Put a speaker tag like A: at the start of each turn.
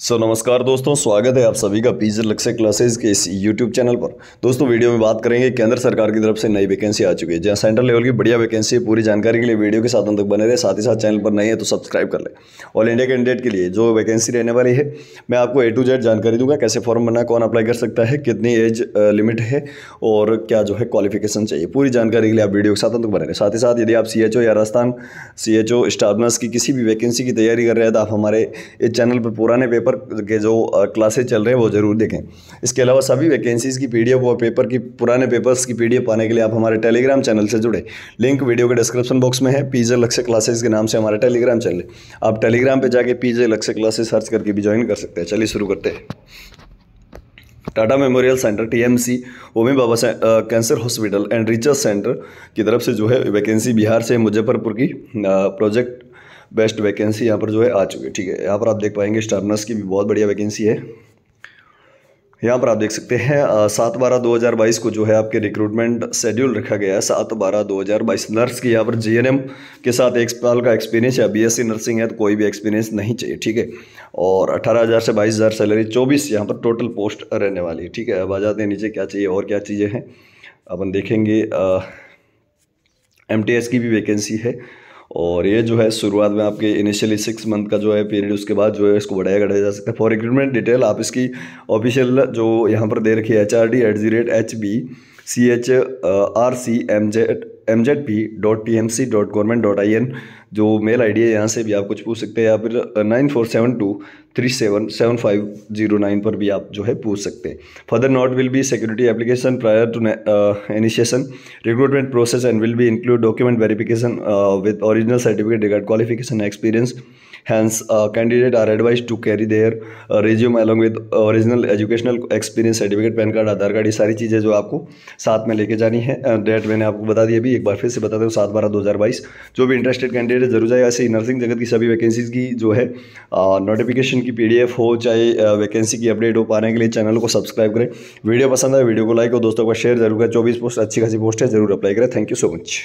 A: सो so, नमस्कार दोस्तों स्वागत है आप सभी का पीजी लक्ष्य क्लासेस के इस यूट्यूब चैनल पर दोस्तों वीडियो में बात करेंगे केंद्र सरकार की तरफ से नई वैकेंसी आ चुकी है जहां सेंट्रल लेवल की बढ़िया वैकेंसी है पूरी जानकारी के लिए वीडियो के साथ अंत तक बने रहे साथ ही साथ चैनल पर नहीं है तो सब्सक्राइब कर लें ऑल इंडिया कैंडिडेट के लिए जो वैकेंसी रहने वाली है मैं आपको ए टू जेड जानकारी दूंगा कैसे फॉर्म भरना कौन अप्लाई कर सकता है कितनी एज लिमिट है और क्या जो है क्वालिफिकेशन चाहिए पूरी जानकारी के लिए आप वीडियो के साथ अंत तक बने रहे साथ ही साथ यदि आप सी या राजस्थान सी एच की किसी भी वैकेंसी की तैयारी कर रहे हैं तो आप हमारे इस चैनल पर पुराने पेपर पेपर के जो क्लासेज चल रहे हैं वो ज़रूर देखें इसके अलावा सभी वैकेंसीज़ की पी और पेपर की पुराने पेपर्स की पी पाने के लिए आप हमारे टेलीग्राम चैनल से जुड़े लिंक वीडियो के डिस्क्रिप्शन बॉक्स में है पीजे लक्ष्य क्लासेज के नाम से हमारे टेलीग्राम चैनल आप टेलीग्राम पर जाके पीजे लक्ष्य क्लासेज सर्च करके भी ज्वाइन कर सकते हैं चलिए शुरू करते हैं Tata memorial centre TMC Homi Bhabha cancer hospital and research centre की तरफ से जो है वैकेंसी बिहार से मुजफ्फरपुर की प्रोजेक्ट बेस्ट वैकेंसी यहाँ पर जो है आ चुकी है ठीक है यहाँ पर आप देख पाएंगे स्टर्नर्स की भी बहुत बढ़िया वैकेंसी है यहाँ पर आप देख सकते हैं सात बारह दो हज़ार बाईस को जो है आपके रिक्रूटमेंट शेड्यूल रखा गया है सात बारह दो हज़ार बाईस नर्स की यहाँ पर जीएनएम के साथ एक साल का एक्सपीरियंस या बीएससी नर्सिंग है तो कोई भी एक्सपीरियंस नहीं चाहिए ठीक है और अठारह हज़ार से बाईस हज़ार सैलरी चौबीस यहाँ पर टोटल पोस्ट रहने वाली है ठीक है अब आ जाते हैं नीचे क्या चाहिए और क्या चीज़ें हैं अपन देखेंगे एम की भी वैकेंसी है और ये जो है शुरुआत में आपके इनिशियली सिक्स मंथ का जो है पीरियड उसके बाद जो है इसको बढ़ाया घटाया जा सकता है फॉर रिक्रूटमेंट डिटेल आप इसकी ऑफिशियल जो यहाँ पर दे रखी है H R D at G rate H B C H R C M Z M Z P dot T M C dot government dot I N जो मेल आई डी है यहाँ से भी आप कुछ पूछ सकते हैं या फिर nine four seven two three seven seven five zero nine पर भी आप जो है पूछ सकते हैं further not will be security application prior to initiation recruitment process and will be include document verification with original certificate regard qualification experience hence candidate are advise to carry their resume along with original educational experience certificate PAN card Aadhaar card ये सारी चीज़ें जो आपको साथ में लेके जानी है डेट मैंने आपको बता दी अभी एक बार फिर से बता दें सात बारह दो हज़ार बाईस जो भी इंटरेस्टेड कैंडिडेट जरूर जाए ऐसे नर्सिंग जगत की सभी वैकेंसीज़ की जो है नोटिफिकेशन की पी हो चाहे वैकेंसी की अपडेट हो पाने के लिए चैनल को सब्सक्राइब करें वीडियो पसंद आए वीडियो को लाइक और दोस्तों का शेयर जरूर करें चौबीस पोस्ट अच्छी खासी पोस्ट है जरूर अप्लाई करें थैंक यू सो मच